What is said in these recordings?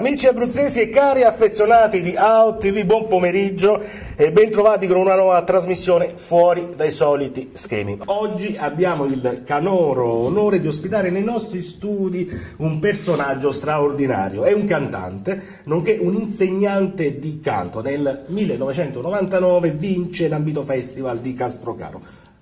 Amici abruzzesi e cari affezionati di AO TV, buon pomeriggio e bentrovati con una nuova trasmissione fuori dai soliti schemi. Oggi abbiamo il canoro onore di ospitare nei nostri studi un personaggio straordinario. È un cantante, nonché un insegnante di canto. Nel 1999 vince l'ambito festival di Castrocaro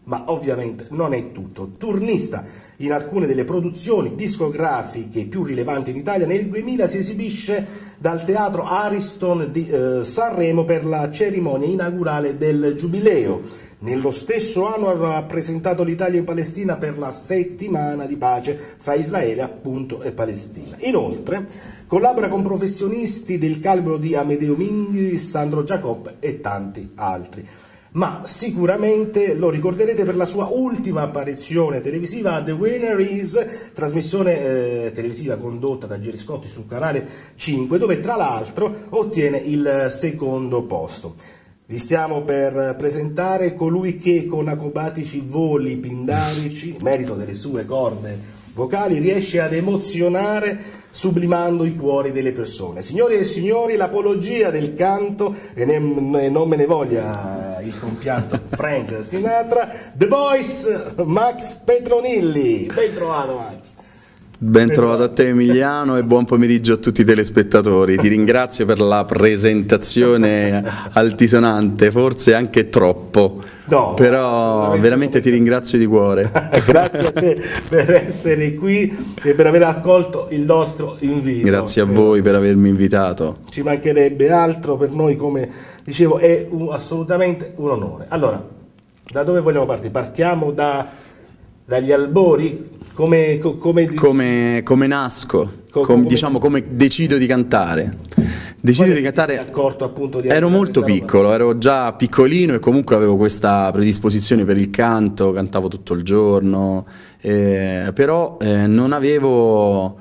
ma ovviamente non è tutto. Turnista in alcune delle produzioni discografiche più rilevanti in Italia, nel 2000 si esibisce dal teatro Ariston di eh, Sanremo per la cerimonia inaugurale del Giubileo. Nello stesso anno ha rappresentato l'Italia in Palestina per la settimana di pace fra Israele appunto, e Palestina. Inoltre collabora con professionisti del calibro di Amedeo Minghi, Sandro Giacobbe e tanti altri ma sicuramente lo ricorderete per la sua ultima apparizione televisiva The Winner Is, trasmissione eh, televisiva condotta da Geri Scotti sul canale 5, dove tra l'altro ottiene il secondo posto. Vi stiamo per presentare colui che con acrobatici voli pindarici, merito delle sue corde vocali, riesce ad emozionare sublimando i cuori delle persone. Signori e signori, l'apologia del canto, e, ne, e non me ne voglia il compianto Frank Sinatra, The Voice Max Petronilli. Ben trovato Max. Ben trovato a te Emiliano e buon pomeriggio a tutti i telespettatori. Ti ringrazio per la presentazione altisonante, forse anche troppo. No, però veramente ti ringrazio di cuore. Grazie a te per essere qui e per aver accolto il nostro invito. Grazie a voi per avermi invitato. Ci mancherebbe altro per noi come dicevo, è un, assolutamente un onore. Allora, da dove vogliamo partire? Partiamo da, dagli albori? Come, come, come, come nasco, com, diciamo come decido di cantare. Decido di cantare. Accorto, appunto, di ero molto piccolo, ero già piccolino e comunque avevo questa predisposizione per il canto, cantavo tutto il giorno, eh, però eh, non avevo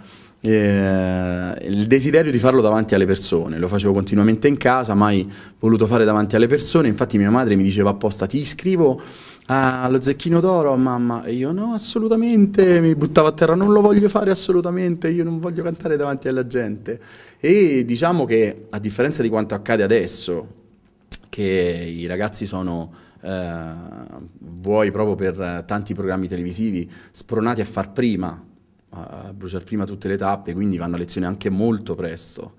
eh, il desiderio di farlo davanti alle persone, lo facevo continuamente in casa, mai voluto fare davanti alle persone, infatti mia madre mi diceva apposta ti iscrivo allo zecchino d'oro mamma e io no assolutamente, mi buttavo a terra non lo voglio fare assolutamente, io non voglio cantare davanti alla gente e diciamo che a differenza di quanto accade adesso che i ragazzi sono eh, vuoi proprio per tanti programmi televisivi spronati a far prima a bruciare prima tutte le tappe, quindi vanno a lezione anche molto presto.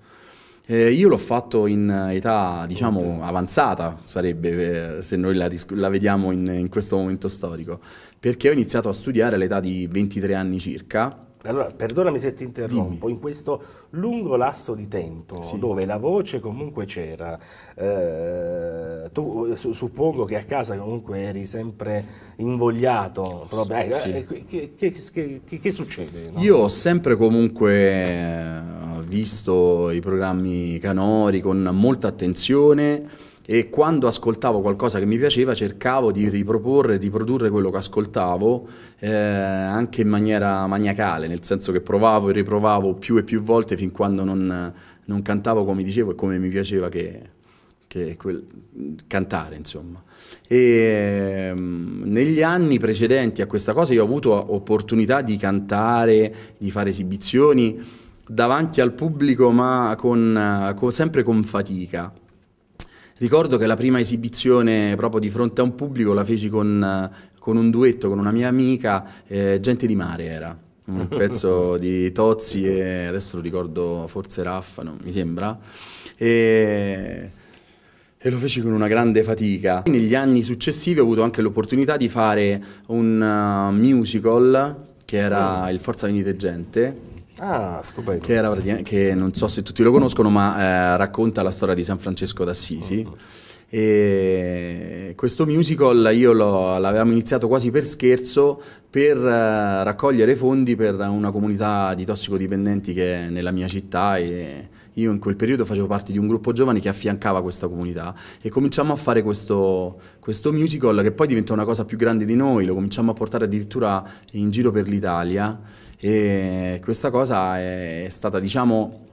Eh, io l'ho fatto in età, diciamo, avanzata, sarebbe eh, se noi la, la vediamo in, in, questo momento storico, perché ho iniziato a studiare all'età di 23 anni circa allora, perdonami se ti interrompo, Dimmi. in questo lungo lasso di tempo sì. dove la voce comunque c'era, eh, tu su, suppongo che a casa comunque eri sempre invogliato, proprio, eh, eh, sì. eh, che, che, che, che, succede? No? Io ho sempre comunque eh, visto i programmi canori con molta attenzione e quando ascoltavo qualcosa che mi piaceva cercavo di riproporre, di produrre quello che ascoltavo eh, anche in maniera maniacale, nel senso che provavo e riprovavo più e più volte fin quando non, non cantavo come dicevo e come mi piaceva che, che quel, cantare, insomma. E, um, negli anni precedenti a questa cosa io ho avuto opportunità di cantare, di fare esibizioni davanti al pubblico, ma con, con, sempre con fatica. Ricordo che la prima esibizione proprio di fronte a un pubblico la feci con, eh, con un duetto, con una mia amica, eh, Gente di Mare era un pezzo di Tozzi e adesso lo ricordo forse Raffano, mi sembra, e, e, lo feci con una grande fatica. Negli anni successivi ho avuto anche l'opportunità di fare un eh, musical che era oh. Il Forza Venite Gente, Ah, stupendo. Che, era, che non so se tutti lo conoscono, ma eh, racconta la storia di San Francesco d'Assisi. Uh-huh. E questo musical io l'avevamo iniziato quasi per scherzo per eh, raccogliere fondi per una comunità di tossicodipendenti che è nella mia città e io in quel periodo facevo parte di un gruppo giovani che affiancava questa comunità e cominciamo a fare questo, questo musical che poi diventò una cosa più grande di noi, lo cominciamo a portare addirittura in giro per l'Italia e questa cosa è stata diciamo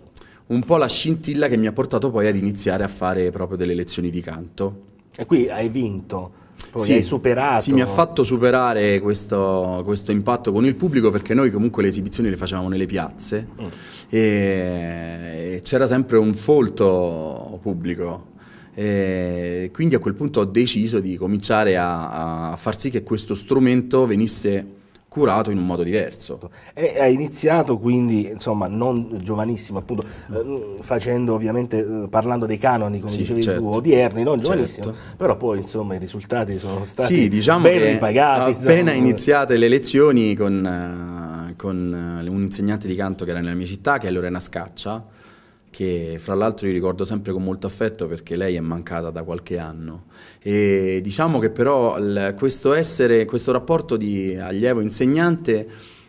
un po' la scintilla che mi ha portato poi ad iniziare a fare proprio delle lezioni di canto. E qui hai vinto, poi sì, hai superato. Sì, mi ha fatto superare questo, questo, impatto con il pubblico perché noi comunque le esibizioni le facevamo nelle piazze mm. e c'era sempre un folto pubblico. E quindi a quel punto ho deciso di cominciare a, a far sì che questo strumento venisse curato in un modo diverso. E ha iniziato quindi, insomma, non giovanissimo, appunto, eh, facendo ovviamente, eh, parlando dei canoni, come sì, dicevi certo. tu, odierni, non certo. giovanissimo, certo. però poi insomma i risultati sono stati sì, diciamo ben ripagati. Appena insomma. iniziate le lezioni con, eh, con eh, un insegnante di canto che era nella mia città, che è Lorena Scaccia, che fra l'altro io ricordo sempre con molto affetto perché lei è mancata da qualche anno. E diciamo che però questo essere, questo rapporto di allievo-insegnante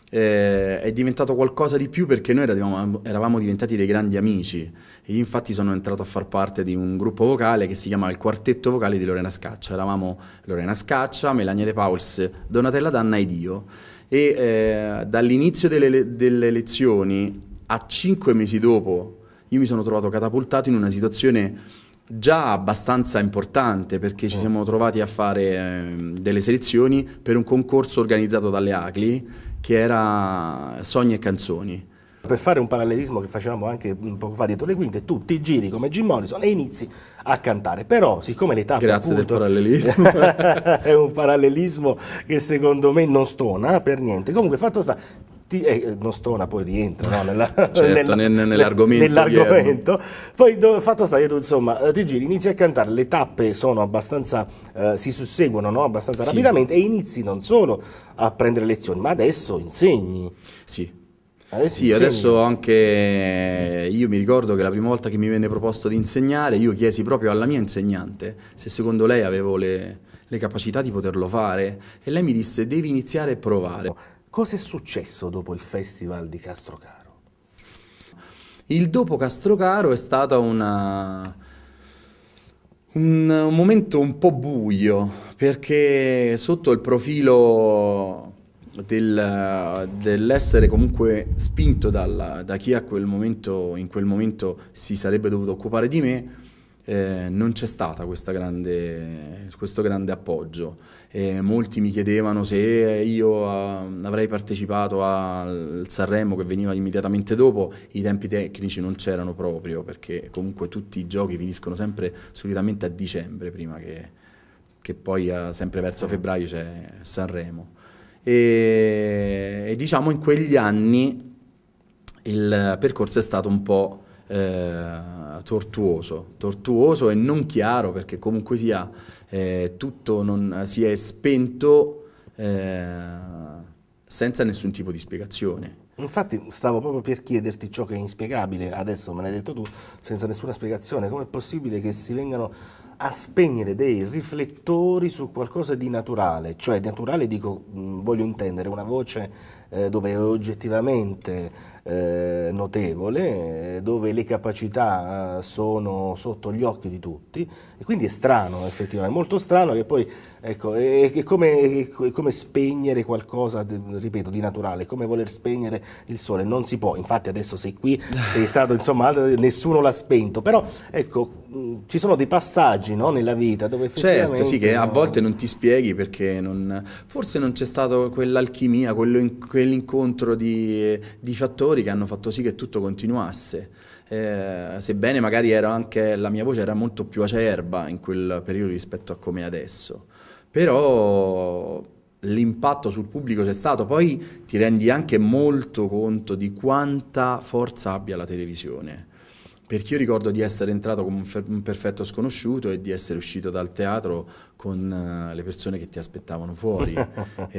eh, è diventato qualcosa di più perché noi eravamo, eravamo, diventati dei grandi amici. Io infatti sono entrato a far parte di un gruppo vocale che si chiamava il Quartetto Vocale di Lorena Scaccia. Eravamo Lorena Scaccia, Melania De Pauls, Donatella Danna ed io. E eh, dall'inizio delle, delle lezioni a cinque mesi dopo io mi sono trovato catapultato in una situazione già abbastanza importante perché ci oh. siamo trovati a fare ehm, delle selezioni per un concorso organizzato dalle Agli che era Sogni e Canzoni. Per fare un parallelismo che facevamo anche un poco fa dietro le quinte, tu ti giri come Jim Morrison e inizi a cantare, però siccome l'età... Grazie appunto, del parallelismo. è un parallelismo che secondo me non stona per niente, comunque fatto sta, tutti, e eh, Nostona poi rientra no? Nella, certo, nella, nell'argomento. nell'argomento. Poi fatto sta che tu insomma eh, ti giri, inizi a cantare, le tappe sono abbastanza, eh, si susseguono no? abbastanza sì. rapidamente e inizi non solo a prendere lezioni, ma adesso insegni. Sì. Adesso sì, insegni. adesso anche eh, io mi ricordo che la prima volta che mi venne proposto di insegnare, io chiesi proprio alla mia insegnante se secondo lei avevo le, le capacità di poterlo fare e lei mi disse devi iniziare a provare. Cosa è successo dopo il festival di Castrocaro? Il dopo Castrocaro è stato una, un, momento un po' buio, perché sotto il profilo del, dell'essere comunque spinto dalla, da chi a quel momento, in quel momento si sarebbe dovuto occupare di me, eh, non c'è stato questo grande appoggio. Eh, molti mi chiedevano se io uh, avrei partecipato al Sanremo che veniva immediatamente dopo, i tempi tecnici non c'erano proprio perché comunque tutti i giochi finiscono sempre solitamente a dicembre prima che, che poi uh, sempre verso febbraio c'è Sanremo. E, e diciamo in quegli anni il percorso è stato un po' eh, tortuoso, tortuoso e non chiaro perché comunque sia eh, tutto non, eh, si è spento eh, senza nessun tipo di spiegazione. Infatti stavo proprio per chiederti ciò che è inspiegabile, adesso me l'hai detto tu, senza nessuna spiegazione, com'è possibile che si vengano a spegnere dei riflettori su qualcosa di naturale, cioè naturale dico, mm, voglio intendere una voce eh, dove è oggettivamente eh, notevole, eh, dove le capacità eh, sono sotto gli occhi di tutti e quindi è strano effettivamente, molto strano che poi Ecco, è, è, come, è, come, spegnere qualcosa, ripeto, di naturale, è come voler spegnere il sole, non si può, infatti adesso sei qui, sei stato, insomma, nessuno l'ha spento, però ecco, mm, ci sono dei passaggi no, nella vita dove effettivamente... Certo, sì, che a volte non ti spieghi perché non, forse non c'è stato quell'alchimia, quell'incontro di, di fattori che hanno fatto sì che tutto continuasse. Eh, sebbene magari anche la mia voce era molto più acerba in quel periodo rispetto a come è adesso però l'impatto sul pubblico c'è stato, poi ti rendi anche molto conto di quanta forza abbia la televisione. Perché io ricordo di essere entrato come un, perfetto sconosciuto e di essere uscito dal teatro con eh, le persone che ti aspettavano fuori. e...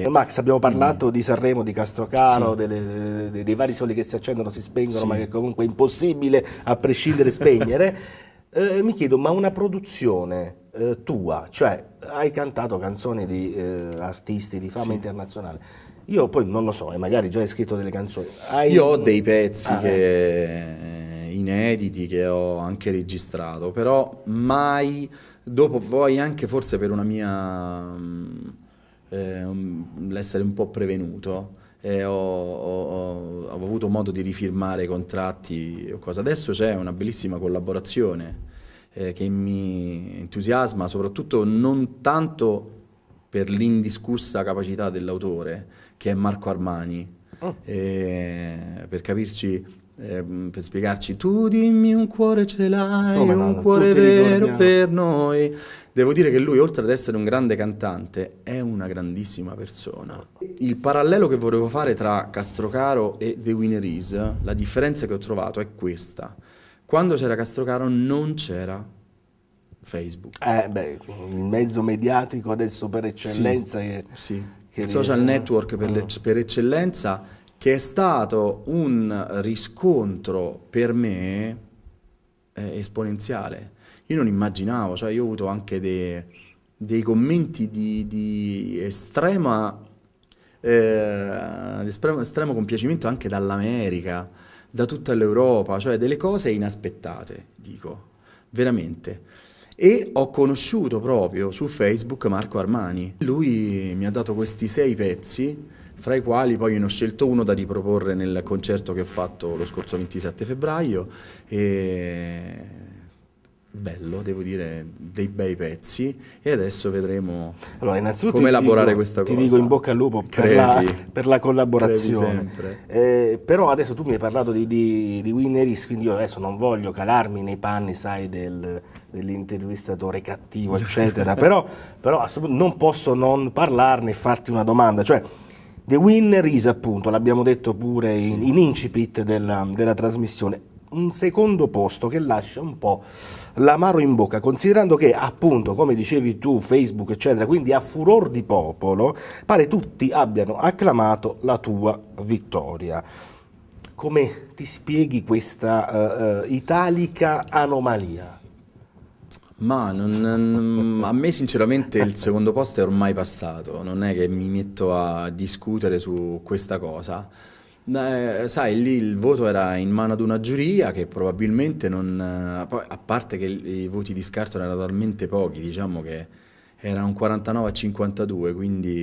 Eh, Max, abbiamo parlato mm. di Sanremo, di Castrocaro, sì. delle, dei, dei, vari soli che si accendono, si spengono, sì. ma che comunque è impossibile a prescindere spegnere eh, mi chiedo, ma una produzione eh, tua, cioè hai cantato canzoni di eh, artisti di fama sì. internazionale, io poi non lo so, e magari già hai scritto delle canzoni. Hai... Io ho dei pezzi ah, che... Eh. inediti che ho anche registrato, però mai dopo poi anche forse per una mia... Mm, eh, l'essere un po' prevenuto, eh, ho, ho, ho, avuto modo di rifirmare contratti Adesso c'è una bellissima collaborazione eh, che mi entusiasma, soprattutto non tanto per l'indiscussa capacità dell'autore, che è Marco Armani. Oh. Eh, per capirci, eh, per spiegarci tu dimmi un cuore ce l'hai, no, un cuore vero per noi. Devo dire che lui, oltre ad essere un grande cantante, è una grandissima persona. Il parallelo che volevo fare tra Castrocaro e The Winneries la differenza che ho trovato è questa. Quando c'era Castrocaro non c'era Facebook. Eh beh, il mezzo mediatico adesso per eccellenza sì, che, sì. Che il social network per, no. per eccellenza che è stato un riscontro per me eh, esponenziale. Io non immaginavo, cioè io ho avuto anche dei, dei commenti di, di estrema, eh, estremo, estremo compiacimento anche dall'America, da tutta l'Europa, cioè delle cose inaspettate, dico, veramente e ho conosciuto proprio su Facebook Marco Armani. Lui mi ha dato questi sei pezzi fra i quali poi ne ho scelto uno da riproporre nel concerto che ho fatto lo scorso 27 febbraio. E... Bello, devo dire, dei bei pezzi e adesso vedremo allora, come elaborare dico, questa cosa. Ti dico in bocca al lupo per, la, per la, collaborazione. Eh, però adesso tu mi hai parlato di, di, di Winneris, quindi io adesso non voglio calarmi nei panni, sai, del, dell'intervistatore cattivo, eccetera, però, però non posso non parlarne e farti una domanda, cioè The Winner is appunto, l'abbiamo detto pure sì. in, in, incipit della, della trasmissione, un secondo posto che lascia un po' l'amaro in bocca, considerando che appunto, come dicevi tu, Facebook, eccetera, quindi a furor di popolo, pare tutti abbiano acclamato la tua vittoria. Come ti spieghi questa uh, uh, italica anomalia? Ma non, a me sinceramente il secondo posto è ormai passato, non è che mi metto a discutere su questa cosa. Eh, sai, lì il voto era in mano ad una giuria che probabilmente non... Eh, a parte che i voti di scarto erano talmente pochi, diciamo che era un 49 a 52, quindi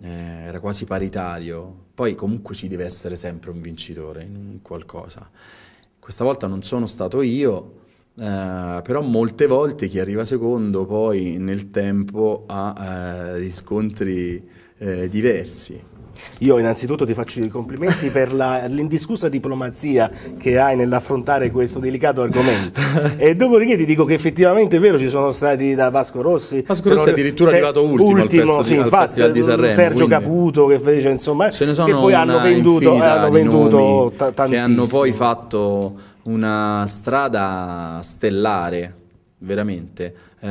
eh, era quasi paritario. Poi comunque ci deve essere sempre un vincitore in qualcosa. Questa volta non sono stato io Uh, però molte volte chi arriva secondo poi nel tempo ha uh, riscontri uh, diversi. Io innanzitutto ti faccio i complimenti per l'indiscussa diplomazia che hai nell'affrontare questo delicato argomento. e dopodiché ti dico che effettivamente è vero, ci sono stati da Vasco Rossi. Vasco Rossi è addirittura se, arrivato ultimo, ultimo al, sì, al Festival di Sanremo. Sergio quindi... Caputo che fece insomma, ce ne sono che poi hanno venduto, hanno venduto che hanno poi fatto una strada stellare, veramente. Eh,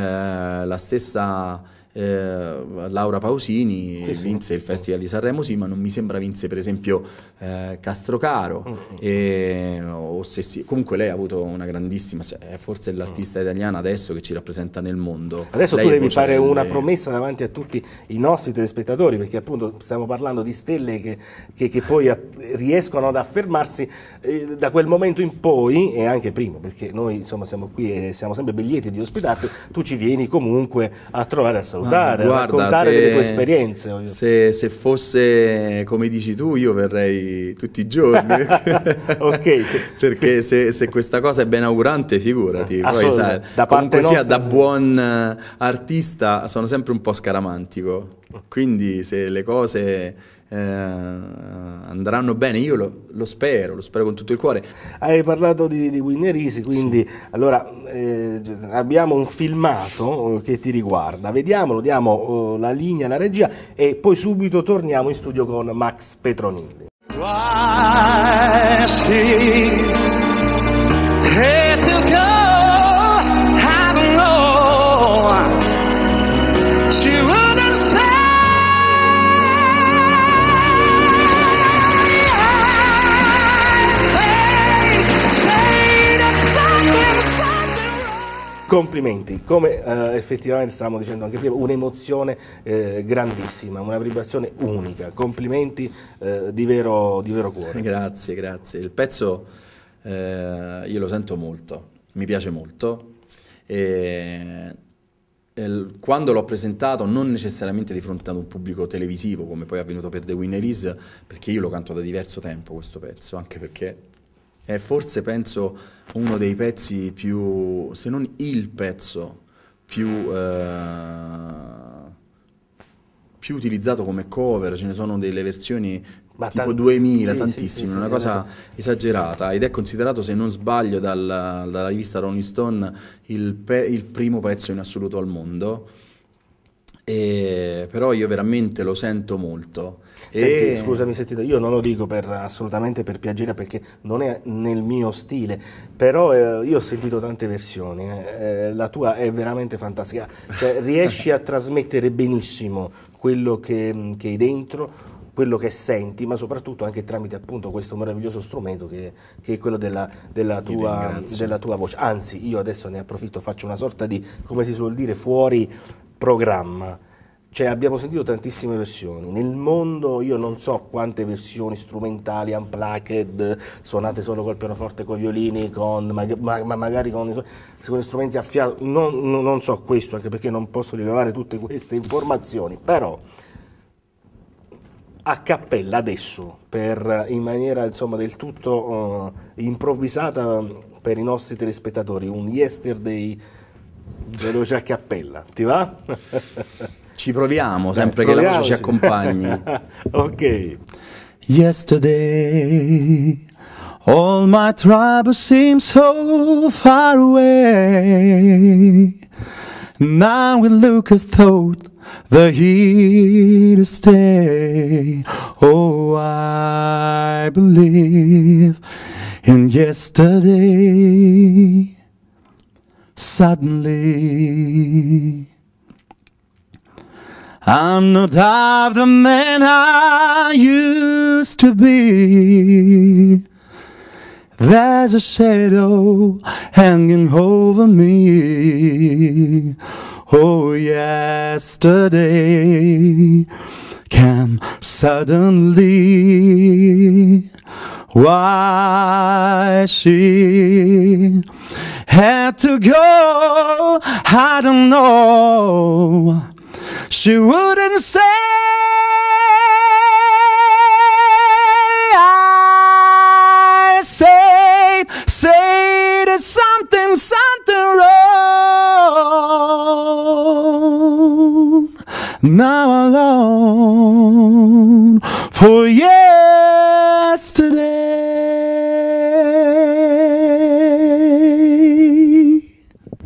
la stessa eh, Laura Pausini sì, vinse il Festival di Sanremo, sì, ma non mi sembra vinse per esempio eh, Castrocaro, mm-hmm. e, o sì, comunque lei ha avuto una grandissima, è forse l'artista mm. italiana adesso che ci rappresenta nel mondo. Adesso lei tu devi fare le... una promessa davanti a tutti i nostri telespettatori, perché appunto stiamo parlando di stelle che, che, che poi a, riescono ad affermarsi eh, da quel momento in poi, e anche prima, perché noi insomma siamo qui e siamo sempre ben lieti di ospitarti, tu ci vieni comunque a trovare a salutare raccontare, guarda, raccontare se, delle tue esperienze. Se, se, fosse come dici tu, io verrei tutti i giorni. perché, perché se, se, questa cosa è ben augurante, figurati. Poi, sai, da comunque sia, da buon eh, artista sono sempre un po' scaramantico. Quindi se le cose eh, andranno bene. Io lo, lo, spero, lo spero con tutto il cuore. Hai parlato di, di Winnerisi, quindi sì. allora eh, abbiamo un filmato eh, che ti riguarda. Vediamolo, diamo eh, la linea alla regia e poi subito torniamo in studio con Max Petronilli. Why, Complimenti, come eh, effettivamente stavamo dicendo anche prima, un'emozione eh, grandissima, una vibrazione unica, complimenti eh, di, vero, di, vero, cuore. Grazie, grazie. Il pezzo eh, io lo sento molto, mi piace molto. E, e quando l'ho presentato, non necessariamente di fronte ad un pubblico televisivo, come poi è avvenuto per The Winner Is, perché io lo canto da diverso tempo questo pezzo, anche perché è forse penso uno dei pezzi più, se non il pezzo più, eh, più utilizzato come cover, ce ne sono delle versioni ma tipo tanti, 2000, sì, tantissime, sì, sì, una cosa esatto. esagerata ed è considerato, se non sbaglio, dal, dalla rivista Rolling Stone il, pe- il, primo pezzo in assoluto al mondo, e, però io veramente lo sento molto. Senti, e... Scusami, sentito, io non lo dico per, assolutamente per piacere perché non è nel mio stile, però eh, io ho sentito tante versioni, eh, eh la tua è veramente fantastica, cioè, riesci a trasmettere benissimo quello che, che hai dentro, quello che senti, ma soprattutto anche tramite appunto questo meraviglioso strumento che, che è quello della, della, tua, della, tua, voce. Anzi, io adesso ne approfitto, faccio una sorta di, come si suol dire, fuori programma cioè abbiamo sentito tantissime versioni, nel mondo io non so quante versioni strumentali, unplugged, suonate solo col pianoforte, con violini, con, ma, ma, magari con, con strumenti a fiato, non, non so questo anche perché non posso rilevare tutte queste informazioni, però a cappella adesso, per, in maniera insomma del tutto uh, improvvisata per i nostri telespettatori, un yesterday veloce a cappella, ti va? Ci proviamo, sempre Dai, che la voce ci accompagni. ok. Yesterday all my troubles seem so far away. Now we look as though they're here to Oh, I believe in yesterday. Suddenly. I'm not half the man I used to be. There's a shadow hanging over me. Oh, yesterday came suddenly. Why she had to go, I don't know. She wouldn't say I say say there's something something wrong. Now alone for yesterday.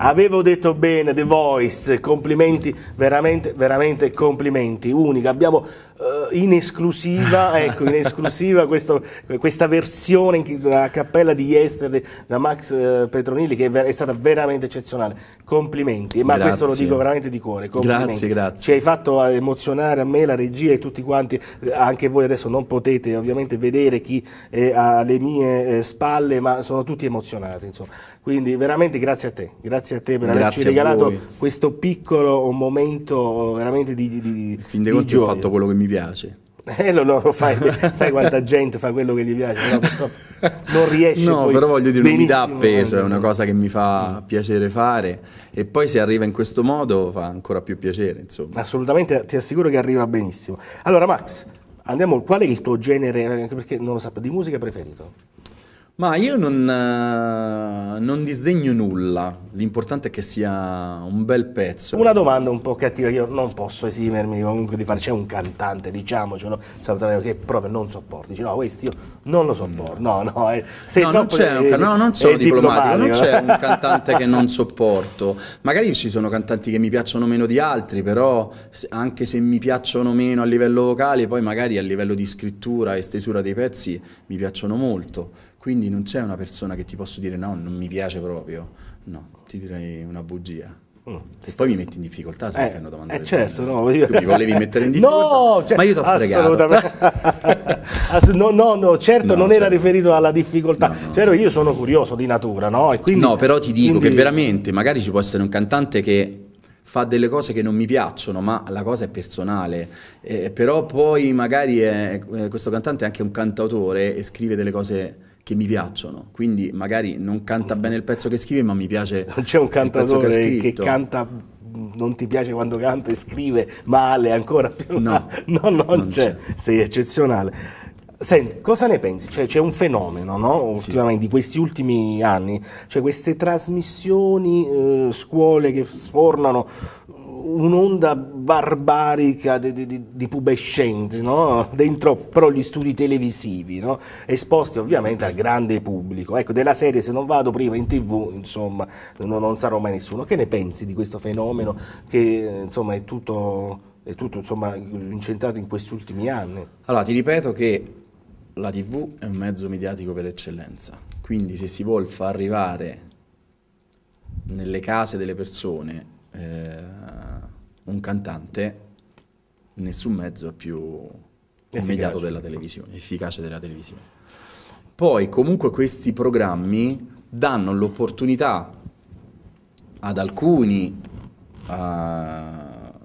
Avevo detto bene, The Voice, complimenti, veramente, veramente complimenti, unica. Abbiamo uh, in esclusiva, ecco, in esclusiva questo, questa versione a cappella di Yesterday da Max uh, Petronilli che è, è, stata veramente eccezionale. Complimenti, ma grazie. questo lo dico veramente di cuore. Grazie, grazie. Ci hai fatto eh, emozionare a me, la regia e tutti quanti, anche voi adesso non potete ovviamente vedere chi è alle mie spalle, ma sono tutti emozionati. Insomma. Quindi veramente grazie a te. Grazie grazie a te per averci regalato questo piccolo momento veramente di, di, di Fin dei conti ho fatto quello che mi piace. Eh, no, lo fai, sai quanta gente fa quello che gli piace, non riesce No, però voglio dire, mi dà peso, è eh. una cosa che mi fa piacere fare e poi se arriva in questo modo fa ancora più piacere, insomma. Assolutamente, ti assicuro che arriva benissimo. Allora Max, andiamo, qual è il tuo genere, perché non lo sapevo, di musica preferito? Ma io non, eh, non, disdegno nulla, l'importante è che sia un bel pezzo. Una domanda un po' cattiva, io non posso esimermi comunque di fare, c'è un cantante, diciamocelo, Salvatore, che proprio non sopporti, Dici, no, questo io non lo sopporto, no, no, è, eh, no non c'è un, no, non sono diplomatico, non c'è un cantante che non sopporto, magari ci sono cantanti che mi piacciono meno di altri, però anche se mi piacciono meno a livello vocale, poi magari a livello di scrittura e stesura dei pezzi mi piacciono molto quindi non c'è una persona che ti posso dire no, non mi piace proprio. No, ti direi una bugia. Mm, e poi mi metti in difficoltà se eh, mi fanno domande. Eh certo, no, io... mi volevi mettere in difficoltà. No, cioè, ma io ti ho fregato. Ass- no, no, no, certo no, non certo. era riferito alla difficoltà. No, certo, io sono curioso di natura, no? Quindi, no, però ti dico quindi... che veramente magari ci può essere un cantante che fa delle cose che non mi piacciono, ma la cosa è personale. Eh, però poi magari è, eh, questo cantante è anche un cantautore e scrive delle cose che mi piacciono, quindi magari non canta bene il pezzo che scrive, ma mi piace. Non c'è un cantatore che, che, canta, non ti piace quando canta e scrive male ancora più. No, no, no non, c'è. c'è. Sei eccezionale. Senti, cosa ne pensi? Cioè, c'è un fenomeno, no? Ultimamente, sì. di questi ultimi anni, cioè queste trasmissioni, eh, scuole che sfornano un'onda barbarica di, di, di pubescenti no? dentro però gli studi televisivi, no? esposti ovviamente al grande pubblico. Ecco, della serie se non vado prima in tv, insomma, non, non sarò mai nessuno. Che ne pensi di questo fenomeno che insomma è tutto è tutto insomma incentrato in questi ultimi anni. Allora ti ripeto che la TV è un mezzo mediatico per eccellenza, quindi se si vuole far arrivare nelle case delle persone eh, un cantante, nessun mezzo è più immediato della televisione, efficace della televisione. Poi comunque questi programmi danno l'opportunità ad alcuni, uh,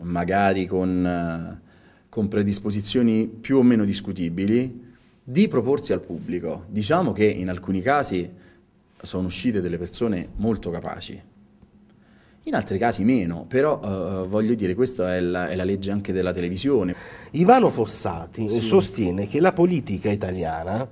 magari con, uh, con predisposizioni più o meno discutibili, di proporsi al pubblico. Diciamo che in alcuni casi sono uscite delle persone molto capaci, in altri casi meno, però eh, eh, voglio dire questa è la, è la, legge anche della televisione. Ivano Fossati sì. sostiene che la politica italiana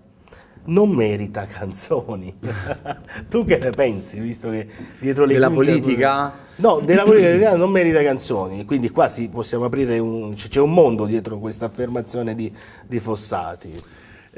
non merita canzoni. tu che ne pensi, visto che dietro le Della politica? Tu... No, della politica italiana non merita canzoni, quindi qua sì, possiamo aprire un... c'è un mondo dietro questa affermazione di, di Fossati.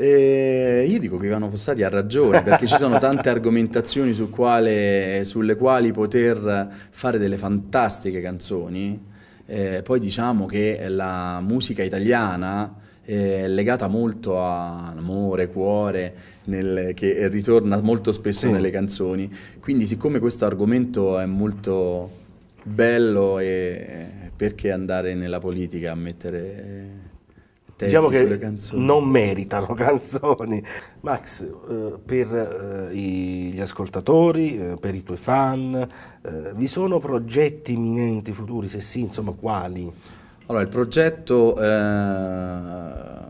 E eh, io dico che Ivano Fossati ha ragione perché ci sono tante argomentazioni su quale, sulle quali poter fare delle fantastiche canzoni. Eh, poi diciamo che la musica italiana è legata molto all'amore, cuore, nel, che ritorna molto spesso sì. nelle canzoni. Quindi, siccome questo argomento è molto bello, e perché andare nella politica a mettere testi diciamo che canzoni. non meritano canzoni. Max, eh, per eh, gli ascoltatori, eh, per i tuoi fan, eh, vi sono progetti imminenti, futuri, se sì, insomma, quali? Allora, il progetto eh,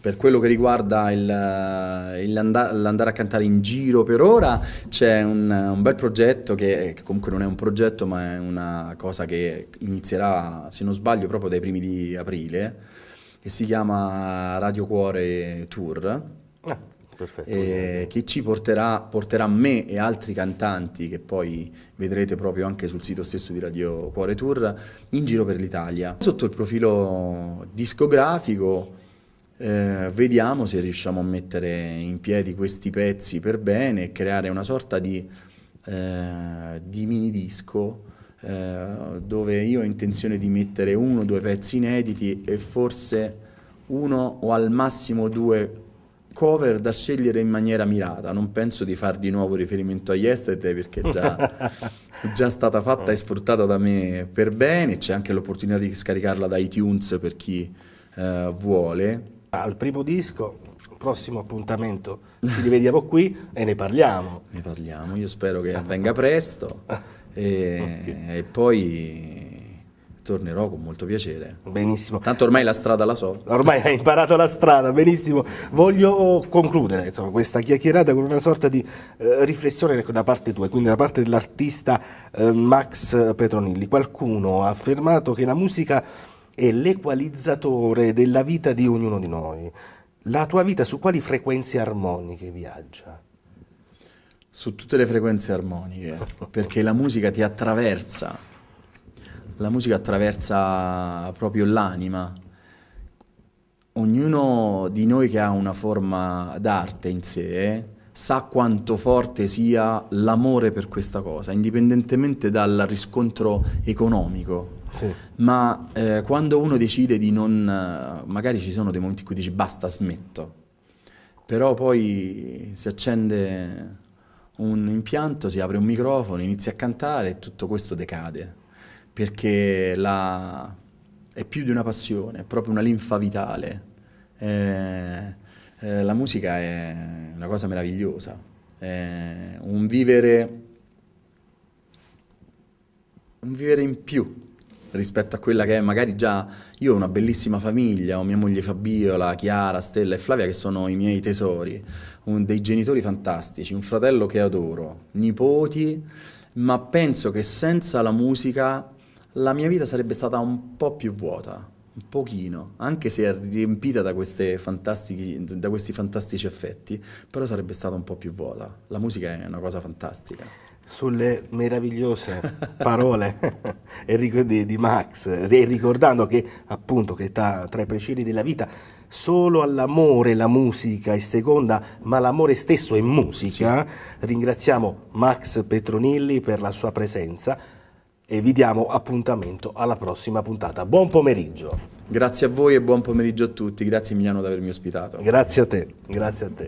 per quello che riguarda il, eh, il and- l'andare a cantare in giro per ora c'è un, un bel progetto che, che, comunque non è un progetto ma è una cosa che inizierà se non sbaglio proprio dai primi di aprile e si chiama Radio Cuore Tour. Ah, perfetto. Eh, che ci porterà, porterà me e altri cantanti che poi vedrete proprio anche sul sito stesso di Radio Cuore Tour in giro per l'Italia. Sotto il profilo discografico eh, vediamo se riusciamo a mettere in piedi questi pezzi per bene e creare una sorta di, eh, di mini disco eh, dove io ho intenzione di mettere uno o due pezzi inediti e forse uno o al massimo due cover da scegliere in maniera mirata. Non penso di far di nuovo riferimento a Yesterday perché è già, già stata fatta e sfruttata da me per bene. C'è anche l'opportunità di scaricarla da iTunes per chi eh, vuole. Al primo disco, prossimo appuntamento, ci rivediamo qui e ne parliamo. Ne parliamo, io spero che avvenga presto. e, okay. e poi tornerò con molto piacere. Benissimo. Tanto ormai la strada la so. Ormai hai imparato la strada, benissimo. Voglio concludere insomma, questa chiacchierata con una sorta di eh, riflessione ecco, da parte tua, quindi da parte dell'artista eh, Max Petronilli. Qualcuno ha affermato che la musica è l'equalizzatore della vita di ognuno di noi. La tua vita su quali frequenze armoniche viaggia? su tutte le frequenze armoniche, perché la musica ti attraversa, la musica attraversa proprio l'anima. Ognuno di noi che ha una forma d'arte in sé eh, sa quanto forte sia l'amore per questa cosa, indipendentemente dal riscontro economico. Sì. Ma eh, quando uno decide di non... Eh, magari ci sono dei momenti in cui dici basta, smetto, però poi si accende un impianto, si apre un microfono, inizia a cantare e tutto questo decade, perché la... è più di una passione, è proprio una linfa vitale. Eh, eh, la musica è una cosa meravigliosa, è un vivere, un vivere in più rispetto a quella che è magari già io ho una bellissima famiglia, ho mia moglie Fabiola, Chiara, Stella e Flavia che sono i miei tesori, un, dei genitori fantastici, un fratello che adoro, nipoti, ma penso che senza la musica la mia vita sarebbe stata un po' più vuota, un pochino, anche se riempita da, da, questi fantastici effetti, però sarebbe stata un po' più vuota. La musica è una cosa fantastica sulle meravigliose parole di, Max, ricordando che appunto che tra, tra i preciri della vita solo all'amore la musica è seconda, ma l'amore stesso è musica. Sì. Ringraziamo Max Petronilli per la sua presenza e vi diamo appuntamento alla prossima puntata. Buon pomeriggio. Grazie a voi e buon pomeriggio a tutti. Grazie Emiliano di avermi ospitato. Grazie a te, grazie a te.